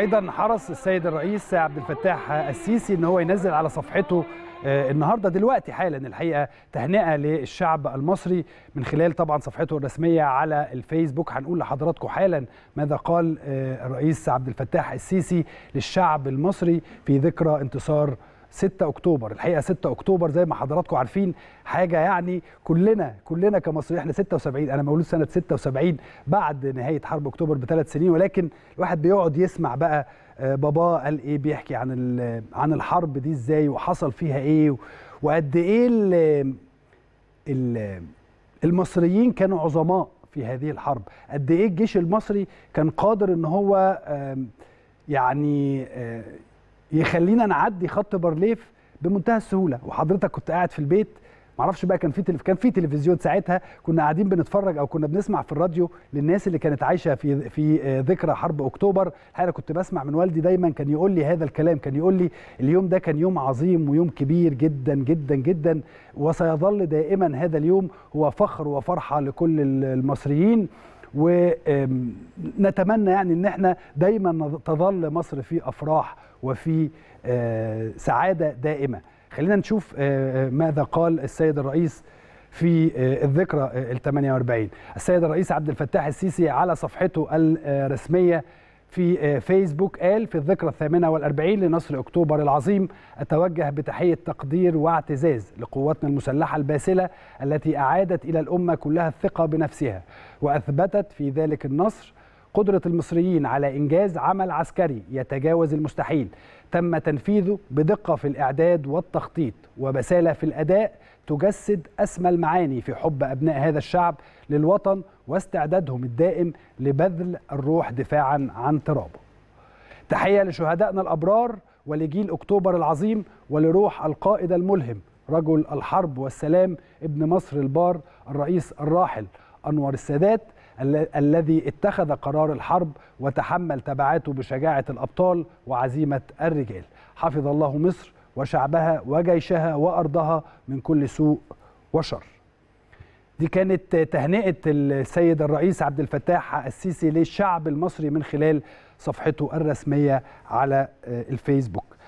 ايضا حرص السيد الرئيس عبد الفتاح السيسي ان هو ينزل على صفحته آه، النهارده دلوقتي حالا الحقيقه تهنئه للشعب المصري من خلال طبعا صفحته الرسميه على الفيسبوك هنقول لحضراتكم حالا ماذا قال آه، الرئيس عبد الفتاح السيسي للشعب المصري في ذكرى انتصار 6 اكتوبر الحقيقه 6 اكتوبر زي ما حضراتكم عارفين حاجه يعني كلنا كلنا كمصريين احنا 76 انا مولود سنه 76 بعد نهايه حرب اكتوبر بثلاث سنين ولكن الواحد بيقعد يسمع بقى آه، بابا قال ايه بيحكي عن عن الحرب دي ازاي وحصل فيها ايه وقد ايه الـ الـ المصريين كانوا عظماء في هذه الحرب قد ايه الجيش المصري كان قادر ان هو يعني آه، يخلينا نعدي خط بارليف بمنتهى السهوله وحضرتك كنت قاعد في البيت معرفش بقى كان في تلف... كان في تلفزيون ساعتها كنا قاعدين بنتفرج او كنا بنسمع في الراديو للناس اللي كانت عايشه في في آه، ذكرى حرب اكتوبر انا كنت بسمع من والدي دايما كان يقول لي هذا الكلام كان يقول لي اليوم ده كان يوم عظيم ويوم كبير جدا جدا جدا وسيظل دائما هذا اليوم هو فخر وفرحه لكل المصريين ونتمنى يعني ان احنا دايما تظل مصر في افراح وفي آه، سعاده دائمه خلينا نشوف آه، آه، ماذا قال السيد الرئيس في الذكرى ال 48 السيد الرئيس عبد الفتاح السيسي على صفحته الرسميه في آه، فيسبوك قال في الذكرى الثامنة والأربعين لنصر أكتوبر العظيم أتوجه بتحية تقدير واعتزاز لقواتنا المسلحة الباسلة التي أعادت إلى الأمة كلها الثقة بنفسها وأثبتت في ذلك النصر قدرة المصريين على إنجاز عمل عسكري يتجاوز المستحيل تم تنفيذه بدقة في الإعداد والتخطيط وبسالة في الأداء تجسد أسمى المعاني في حب أبناء هذا الشعب للوطن واستعدادهم الدائم لبذل الروح دفاعا عن ترابه تحية لشهدائنا الأبرار ولجيل أكتوبر العظيم ولروح القائد الملهم رجل الحرب والسلام ابن مصر البار الرئيس الراحل أنور السادات الذي اتخذ قرار الحرب وتحمل تبعاته بشجاعة الأبطال وعزيمة الرجال حفظ الله مصر وشعبها وجيشها وأرضها من كل سوء وشر دي كانت تهنئة السيد الرئيس عبد الفتاح السيسي للشعب المصري من خلال صفحته الرسمية على الفيسبوك